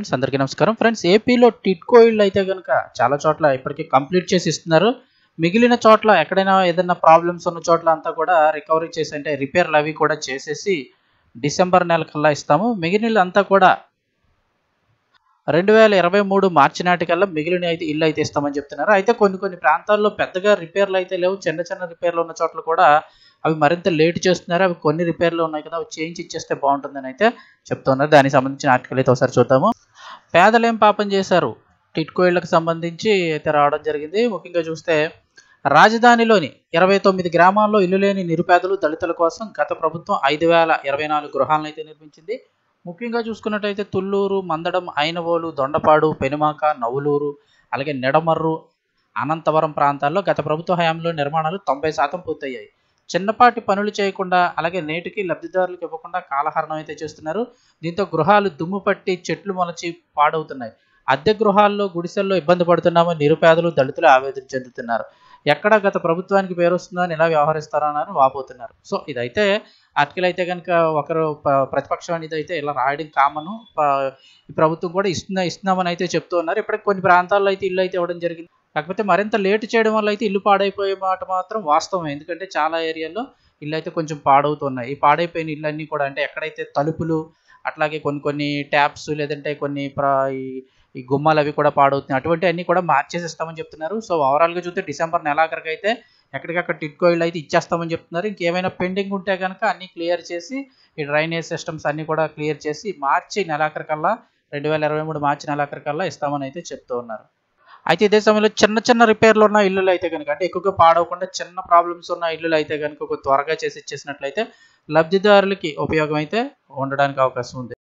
friends అందరికీ నమస్కారం friends ఏపీలో టిట్కో ఇళ్ళు అయితే కనుక చాలా చోట్ల ఇప్పటికీ కంప్లీట్ చేసి ఇస్తున్నారు మిగిలిన చోట్ల ఎక్కడైనా ఏదైనా ప్రాబ్లమ్స్ ఉన్న చోట్ల అంతా కూడా రికవరీ చేసి అంటే రిపేర్లు అవి కూడా చేసేసి డిసెంబర్ నెల కల్లా ఇస్తాము మిగిలిన అంతా కూడా రెండు వేల ఇరవై మూడు మార్చి నాటికల్లా మిగిలిన అయితే ఇల్లు అయితే ఇస్తామని చెప్తున్నారు అయితే కొన్ని కొన్ని ప్రాంతాల్లో పెద్దగా రిపేర్లు అయితే లేవు చిన్న చిన్న రిపేర్లు ఉన్న చోట్ల కూడా అవి మరింత లేట్ చేస్తున్నారు అవి కొన్ని రిపేర్లు ఉన్నాయి కదా అవి చేయించి ఇచ్చేస్తే బాగుంటుందని అయితే చెప్తున్నారు దానికి సంబంధించిన ఆర్టికల్ అయితే ఒకసారి చూద్దాము పేదలేం పాపం చేశారు టిట్కో సంబంధించి అయితే రావడం జరిగింది ముఖ్యంగా చూస్తే రాజధానిలోని ఇరవై తొమ్మిది గ్రామాల్లో ఇల్లు లేని నిరుపేదలు దళితుల కోసం గత ప్రభుత్వం ఐదు వేల ఇరవై నాలుగు గృహాలను అయితే నిర్మించింది ముఖ్యంగా చూసుకున్నట్టయితే తుళ్ళూరు మందడం అయినవోలు దొండపాడు పెనుమాక నవులూరు అలాగే నెడమర్రు అనంతవరం ప్రాంతాల్లో గత ప్రభుత్వ హయాంలో నిర్మాణాలు తొంభై శాతం పూర్తయ్యాయి చిన్నపాటి పనులు చేయకుండా అలాగే నేటికి లబ్ధిదారులకు ఇవ్వకుండా కాలహరణం అయితే చేస్తున్నారు దీంతో గృహాలు దుమ్ము పట్టి చెట్లు మొలచి పాడవుతున్నాయి అద్దె గృహాల్లో గుడిసెల్లో ఇబ్బంది పడుతున్నామని నిరుపేదలు దళితులు ఆవేదన చెందుతున్నారు ఎక్కడ గత ప్రభుత్వానికి పేరు వస్తుందని ఇలా వ్యవహరిస్తారని వాపోతున్నారు సో ఇదైతే ఆర్టికల్ అయితే కనుక ఒకరు ప్రతిపక్షం అనేది అయితే ఇలా రాయడం కామను ప్రభుత్వం కూడా ఇస్తున్నా ఇస్తున్నామని అయితే చెప్తూ ఉన్నారు ఇప్పటికి కొన్ని ప్రాంతాల్లో అయితే ఇల్లు అయితే ఇవ్వడం జరిగింది కాకపోతే మరింత లేట్ చేయడం వల్ల అయితే ఇల్లు పాడైపోయే మాట మాత్రం వాస్తవం ఎందుకంటే చాలా ఏరియాల్లో ఇల్లు అయితే కొంచెం పాడవుతున్నాయి ఈ పాడైపోయిన ఇళ్ళన్నీ కూడా అంటే ఎక్కడైతే తలుపులు అట్లాగే కొన్ని కొన్ని ట్యాప్స్ లేదంటే కొన్ని ప్రా ఈ గుమ్మాలు అవి కూడా పాడవుతున్నాయి అటువంటి అన్నీ కూడా ఇస్తామని చెప్తున్నారు సో ఓవరాల్గా చూస్తే డిసెంబర్ నెలాఖరికి అయితే ఎక్కడికక్కడ టిట్కో ఇళ్ళు అయితే ఇచ్చేస్తామని చెప్తున్నారు ఇంకేమైనా పెండింగ్ ఉంటే కనుక అన్నీ క్లియర్ చేసి ఈ డ్రైనేజ్ సిస్టమ్స్ అన్నీ కూడా క్లియర్ చేసి మార్చి నెలాఖరికల్లా రెండు వేల ఇరవై మూడు మార్చి నెలాఖరికల్లా ఇస్తామని అయితే చెప్తూ ఉన్నారు అయితే ఇదే సమయంలో చిన్న చిన్న రిపేర్లు ఉన్న ఇల్లులు అయితే కనుక అంటే ఎక్కువగా పాడవకుండా చిన్న ప్రాబ్లమ్స్ ఉన్న ఇల్లులు అయితే కనుక త్వరగా చేసి ఇచ్చేసినట్లయితే లబ్ధిదారులకి ఉపయోగం అయితే ఉండడానికి అవకాశం ఉంది